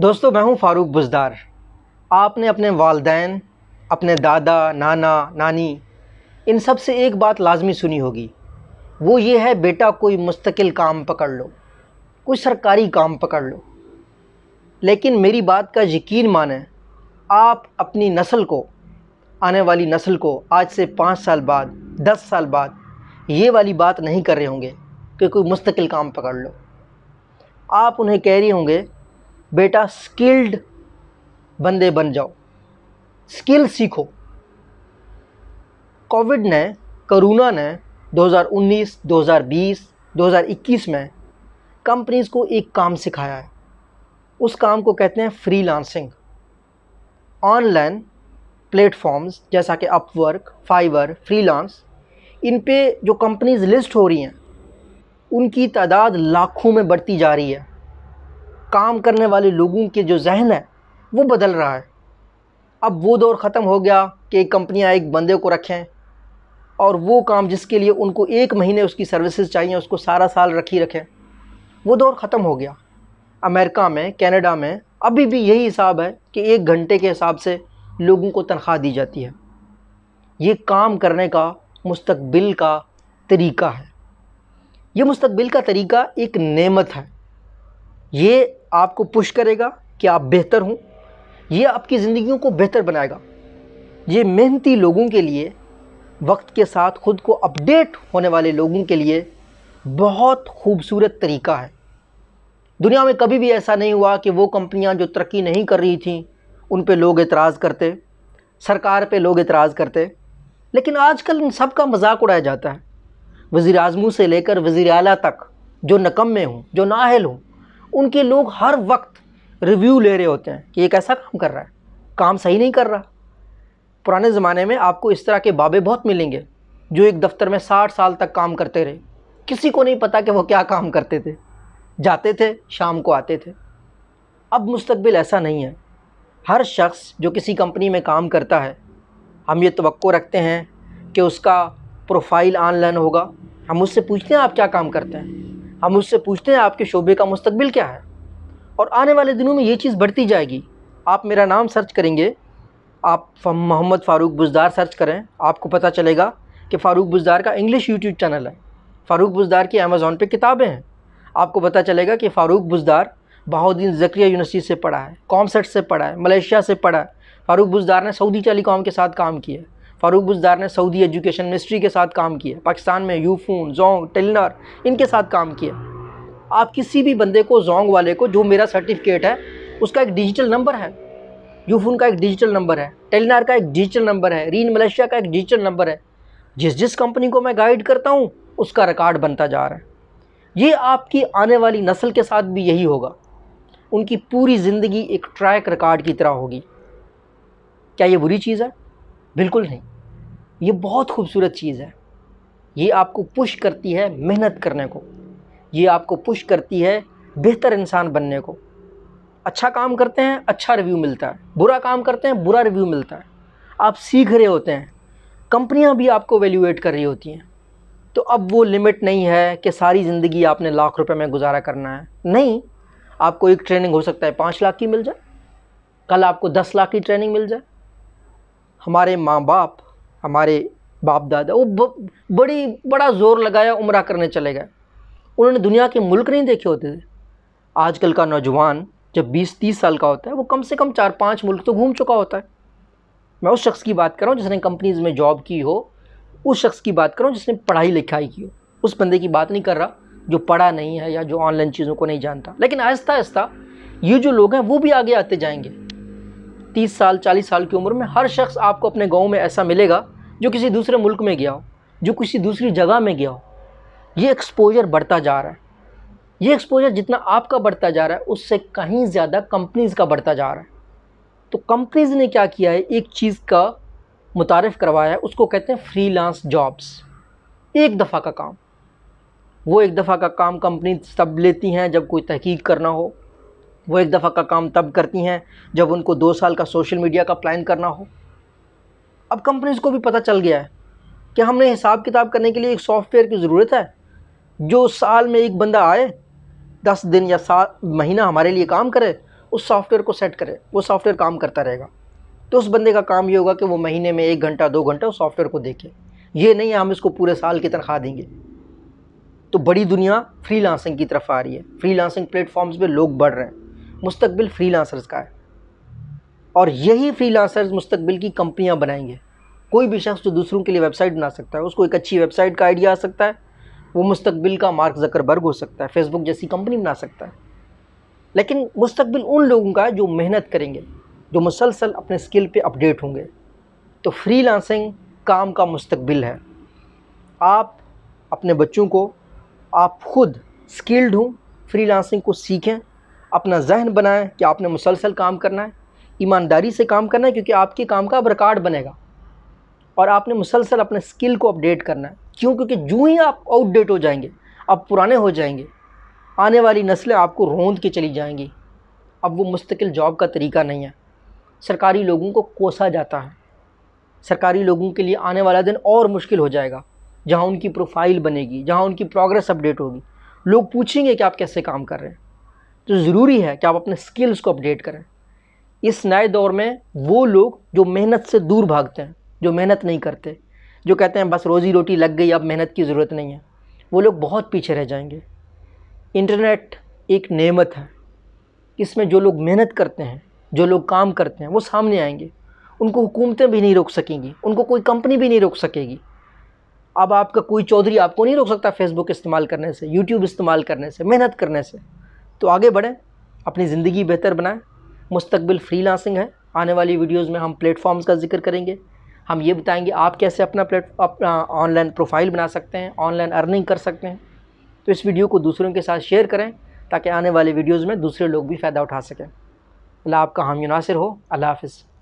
दोस्तों मैं हूं फारूक बुजदार आपने अपने वालदेन अपने दादा नाना नानी इन सब से एक बात लाजमी सुनी होगी वो ये है बेटा कोई मुस्तकिल काम पकड़ लो कोई सरकारी काम पकड़ लो लेकिन मेरी बात का यकीन माने आप अपनी नस्ल को आने वाली नस्ल को आज से पाँच साल बाद दस साल बाद ये वाली बात नहीं कर रहे होंगे कि कोई मुस्तकिल काम पकड़ लो आप उन्हें कह रहे होंगे बेटा स्किल्ड बंदे बन जाओ स्किल सीखो कोविड ने करोना ने 2019, 2020, 2021 में कंपनीज को एक काम सिखाया है उस काम को कहते हैं फ्रीलांसिंग ऑनलाइन प्लेटफॉर्म्स जैसा कि अपवर्क फाइवर फ्रीलांस इन पे जो कंपनीज लिस्ट हो रही हैं उनकी तादाद लाखों में बढ़ती जा रही है काम करने वाले लोगों के जो जहन है वो बदल रहा है अब वो दौर ख़त्म हो गया कि एक कंपनियाँ एक बंदे को रखें और वो काम जिसके लिए उनको एक महीने उसकी सर्विसेज चाहिए उसको सारा साल रखी रखें वो दौर ख़त्म हो गया अमेरिका में कनाडा में अभी भी यही हिसाब है कि एक घंटे के हिसाब से लोगों को तनख्वाह दी जाती है ये काम करने का मुस्तबिल का तरीका है ये मुस्तबिल का तरीका एक नेमत है ये आपको पुश करेगा कि आप बेहतर हों ये आपकी ज़िंदगियों को बेहतर बनाएगा ये मेहनती लोगों के लिए वक्त के साथ ख़ुद को अपडेट होने वाले लोगों के लिए बहुत खूबसूरत तरीका है दुनिया में कभी भी ऐसा नहीं हुआ कि वो कंपनियां जो तरक्की नहीं कर रही थीं उन पे लोग एतराज़ करते सरकार पे लोग एतराज़ करते लेकिन आजकल इन सब का मजाक उड़ाया जाता है वज़ी अजमू से लेकर वज़ी अली तक जो नकम में हों जो नाहल हों उनके लोग हर वक्त रिव्यू ले रहे होते हैं कि ये कैसा काम कर रहा है काम सही नहीं कर रहा पुराने ज़माने में आपको इस तरह के बाबे बहुत मिलेंगे जो एक दफ्तर में साठ साल तक काम करते रहे किसी को नहीं पता कि वो क्या काम करते थे जाते थे शाम को आते थे अब मुस्तबिल ऐसा नहीं है हर शख्स जो किसी कंपनी में काम करता है हम ये तो रखते हैं कि उसका प्रोफाइल ऑनलाइन होगा हम उससे पूछते हैं आप क्या काम करते हैं हम उससे पूछते हैं आपके शोबे का मुस्तबिल क्या है और आने वाले दिनों में ये चीज़ बढ़ती जाएगी आप मेरा नाम सर्च करेंगे आप मोहम्मद फ़ारूक बुजदार सर्च करें आपको पता चलेगा कि फ़ारूक बुजदार का इंग्लिश यूट्यूब चैनल है फ़ारूक बुजदार की अमेज़ोन पर किताबें हैं आपको पता चलेगा कि फ़ारूक बुजदार बहाउद्दीन जक्रिया यूनिवर्सिटी से पढ़ा है कॉमसेट से पढ़ा है मलेशिया से पढ़ा है फ़ारूक बुजदार ने सऊदी टेलीकॉम के साथ काम किया है फारूक बुजदार ने सऊदी एजुकेशन मिनिस्ट्री के साथ काम किया पाकिस्तान में यूफोन जोंग टेलनर इनके साथ काम किया आप किसी भी बंदे को जोंग वाले को जो मेरा सर्टिफिकेट है उसका एक डिजिटल नंबर है यूफोन का एक डिजिटल नंबर है टेलनार का एक डिजिटल नंबर है रीन मलेशिया का एक डिजिटल नंबर है जिस जिस कंपनी को मैं गाइड करता हूँ उसका रिकॉर्ड बनता जा रहा है ये आपकी आने वाली नस्ल के साथ भी यही होगा उनकी पूरी ज़िंदगी एक ट्रैक रिकॉर्ड की तरह होगी क्या ये बुरी चीज़ है बिल्कुल नहीं ये बहुत खूबसूरत चीज़ है ये आपको पुश करती है मेहनत करने को ये आपको पुश करती है बेहतर इंसान बनने को अच्छा काम करते हैं अच्छा रिव्यू मिलता है बुरा काम करते हैं बुरा रिव्यू मिलता है आप सीख रहे होते हैं कंपनियां भी आपको वैल्यूएट कर रही होती हैं तो अब वो लिमिट नहीं है कि सारी ज़िंदगी आपने लाख रुपए में गुजारा करना है नहीं आपको एक ट्रेनिंग हो सकता है पाँच लाख की मिल जाए कल आपको दस लाख की ट्रेनिंग मिल जाए हमारे माँ बाप हमारे बाप दादा वो ब, बड़ी बड़ा ज़ोर लगाया उम्र करने चले गए उन्होंने दुनिया के मुल्क नहीं देखे होते थे आजकल का नौजवान जब 20-30 साल का होता है वो कम से कम चार पांच मुल्क तो घूम चुका होता है मैं उस शख्स की बात कर रहा हूँ जिसने कंपनीज़ में जॉब की हो उस शख्स की बात कर रहा हूँ जिसने पढ़ाई लिखाई की हो उस बंदे की बात नहीं कर रहा जो पढ़ा नहीं है या जो ऑनलाइन चीज़ों को नहीं जानता लेकिन आहिस्ता आहिस्ता ये जो लोग हैं वो भी आगे आते जाएंगे तीस साल चालीस साल की उम्र में हर शख्स आपको अपने गाँव में ऐसा मिलेगा जो किसी दूसरे मुल्क में गया हो जो किसी दूसरी जगह में गया हो ये एक्सपोजर बढ़ता जा रहा है ये एक्सपोजर जितना आपका बढ़ता जा रहा है उससे कहीं ज़्यादा कंपनीज़ का बढ़ता जा रहा है तो कंपनीज़ ने क्या किया है एक चीज़ का मुतारफ़ करवाया है उसको कहते हैं फ्रीलांस जॉब्स एक दफ़ा का काम वो एक दफ़ा का काम कंपनी तब लेती हैं जब कोई तहकीक करना हो वो एक दफ़ा का काम तब करती हैं जब उनको दो साल का सोशल मीडिया का प्लान करना हो अब कंपनीज को भी पता चल गया है कि हमने हिसाब किताब करने के लिए एक सॉफ्टवेयर की ज़रूरत है जो साल में एक बंदा आए दस दिन या सात महीना हमारे लिए काम करे उस सॉफ्टवेयर को सेट करे वो सॉफ्टवेयर काम करता रहेगा तो उस बंदे का काम ये होगा कि वो महीने में एक घंटा दो घंटा उस सॉफ्टवेयर को देखे ये नहीं है हम इसको पूरे साल की तनख्वाह देंगे तो बड़ी दुनिया फ्री लांसिंग की तरफ आ रही है फ्री लांसिंग प्लेटफॉर्म्स पर लोग बढ़ रहे हैं मुस्तबिल फ्री लांसर्स का है और यही फ्री लांसर्स मुस्तबिल की कंपनियाँ बनाएंगे कोई भी शख्स जो दूसरों के लिए वेबसाइट बना सकता है उसको एक अच्छी वेबसाइट का आइडिया आ सकता है वो मुस्तबिल का मार्क जकरबर्ग हो सकता है फेसबुक जैसी कंपनी बना सकता है लेकिन मुस्तबिल उन लोगों का जो मेहनत करेंगे जो मुसलसल अपने स्किल पर अपडेट होंगे तो फ्री काम का मुस्तबिल है आप अपने बच्चों को आप खुद स्किल्ड हों फ्री को सीखें अपना जहन बनाएं कि आपने मुसलसल काम करना है ईमानदारी से काम करना है क्योंकि आपके काम का अब रिकॉर्ड बनेगा और आपने मुसलसल अपने स्किल को अपडेट करना है क्यों क्योंकि जू ही आप आउटडेट हो जाएंगे आप पुराने हो जाएंगे आने वाली नस्लें आपको रोंद के चली जाएंगी अब वो मुस्तकिल जॉब का तरीका नहीं है सरकारी लोगों को कोसा जाता है सरकारी लोगों के लिए आने वाला दिन और मुश्किल हो जाएगा जहाँ उनकी प्रोफाइल बनेगी जहाँ उनकी प्रोग्रेस अपडेट होगी लोग पूछेंगे कि आप कैसे काम कर रहे हैं तो ज़रूरी है कि आप अपने स्किल्स को अपडेट करें इस नए दौर में वो लोग जो मेहनत से दूर भागते हैं जो मेहनत नहीं करते जो कहते हैं बस रोज़ी रोटी लग गई अब मेहनत की ज़रूरत नहीं है वो लोग बहुत पीछे रह जाएंगे इंटरनेट एक नेमत है इसमें जो लोग मेहनत करते हैं जो लोग काम करते हैं वो सामने आएंगे उनको हुकूमतें भी नहीं रोक सकेंगी उनको कोई कंपनी भी नहीं रोक सकेगी अब आपका कोई चौधरी आपको नहीं रोक सकता फेसबुक इस्तेमाल करने से यूट्यूब इस्तेमाल करने से मेहनत करने से तो आगे बढ़ें अपनी ज़िंदगी बेहतर बनाएं मुस्तबिल फ्री है आने वाली वीडियोज़ में हम प्लेटफॉर्म्स का जिक्र करेंगे हम ये बताएंगे आप कैसे अपना प्लेट ऑनलाइन प्रोफाइल बना सकते हैं ऑनलाइन अर्निंग कर सकते हैं तो इस वीडियो को दूसरों के साथ शेयर करें ताकि आने वाले वीडियोज़ में दूसरे लोग भी फ़ायदा उठा सकें अल्लाह आपका हामी हो अल्लाह हाफिज़